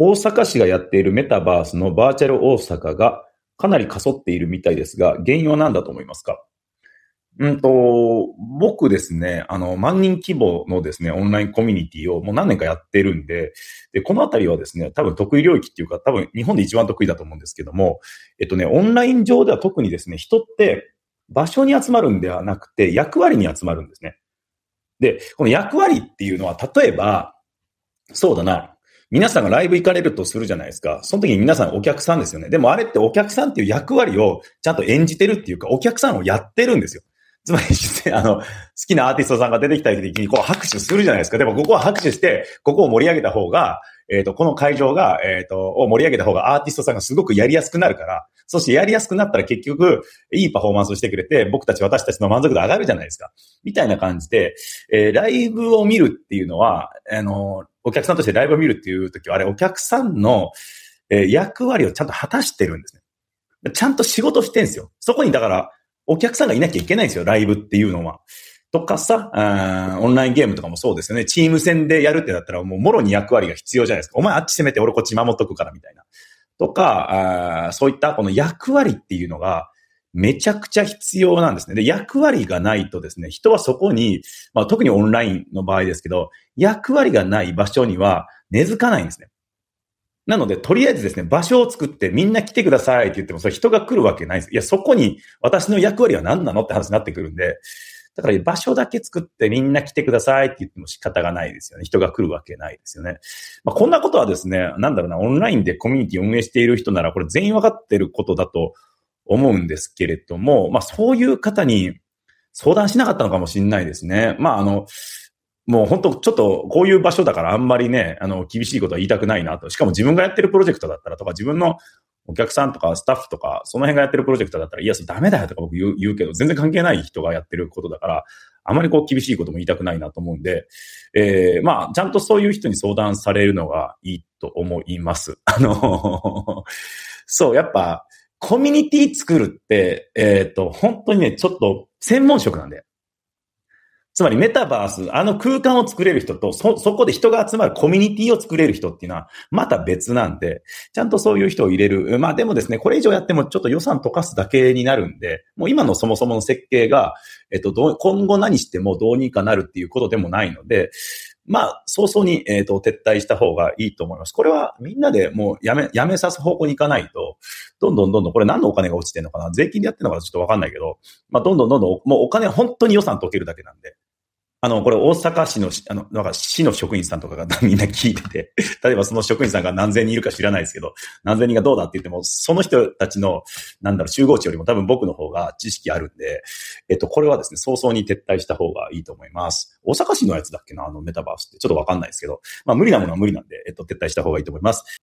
大阪市がやっているメタバースのバーチャル大阪がかなりかそっているみたいですが、原因は何だと思いますかうんと、僕ですね、あの、万人規模のですね、オンラインコミュニティをもう何年かやってるんで、で、このあたりはですね、多分得意領域っていうか、多分日本で一番得意だと思うんですけども、えっとね、オンライン上では特にですね、人って場所に集まるんではなくて、役割に集まるんですね。で、この役割っていうのは、例えば、そうだな、皆さんがライブ行かれるとするじゃないですか。その時に皆さんお客さんですよね。でもあれってお客さんっていう役割をちゃんと演じてるっていうか、お客さんをやってるんですよ。つまり、あの、好きなアーティストさんが出てきた時にこう拍手するじゃないですか。でもここは拍手して、ここを盛り上げた方が、えっ、ー、と、この会場が、えっ、ー、と、を盛り上げた方がアーティストさんがすごくやりやすくなるから、そしてやりやすくなったら結局、いいパフォーマンスをしてくれて、僕たち私たちの満足度上がるじゃないですか。みたいな感じで、えー、ライブを見るっていうのは、あの、お客さんとしてライブを見るっていう時は、あれ、お客さんの、えー、役割をちゃんと果たしてるんですね。ちゃんと仕事してんですよ。そこにだから、お客さんがいなきゃいけないんですよ、ライブっていうのは。とかさ、あオンラインゲームとかもそうですよね。チーム戦でやるってなったら、もうもろに役割が必要じゃないですか。お前あっち攻めて、俺こっち守っとくから、みたいな。とか、あそういったこの役割っていうのが、めちゃくちゃ必要なんですね。で、役割がないとですね、人はそこに、まあ、特にオンラインの場合ですけど、役割がない場所には根付かないんですね。なので、とりあえずですね、場所を作ってみんな来てくださいって言っても、それ人が来るわけないんです。いや、そこに私の役割は何なのって話になってくるんで、だから場所だけ作ってみんな来てくださいって言っても仕方がないですよね。人が来るわけないですよね。まあ、こんなことはですね、なんだろうな、オンラインでコミュニティ運営している人なら、これ全員わかってることだと思うんですけれども、まあそういう方に相談しなかったのかもしれないですね。まああの、もう本当ちょっとこういう場所だからあんまりね、あの、厳しいことは言いたくないなと。しかも自分がやってるプロジェクトだったらとか、自分のお客さんとかスタッフとか、その辺がやってるプロジェクトだったら、いや、それダメだよとか僕言う言うけど、全然関係ない人がやってることだから、あまりこう厳しいことも言いたくないなと思うんで、えー、まあ、ちゃんとそういう人に相談されるのがいいと思います。あのそう、やっぱ、コミュニティ作るって、えっ、ー、と、本当にね、ちょっと専門職なんだよ。つまりメタバース、あの空間を作れる人と、そ、そこで人が集まるコミュニティを作れる人っていうのは、また別なんで、ちゃんとそういう人を入れる。まあでもですね、これ以上やってもちょっと予算溶かすだけになるんで、もう今のそもそもの設計が、えっと、どう、今後何してもどうにかなるっていうことでもないので、まあ、早々に、えっ、と、撤退した方がいいと思います。これはみんなでもうやめ、やめさす方向に行かないと、どんどんどんどん、これ何のお金が落ちてんのかな税金でやってるのかちょっとわかんないけど、まあ、どんどんどんどん、もうお金本当に予算解けるだけなんで。あの、これ大阪市の、あの、なんか市の職員さんとかがみんな聞いてて、例えばその職員さんが何千人いるか知らないですけど、何千人がどうだって言っても、その人たちの、なんだろう、集合値よりも多分僕の方が知識あるんで、えっと、これはですね、早々に撤退した方がいいと思います。大阪市のやつだっけな、あのメタバースって、ちょっとわかんないですけど、まあ無理なものは無理なんで、えっと、撤退した方がいいと思います。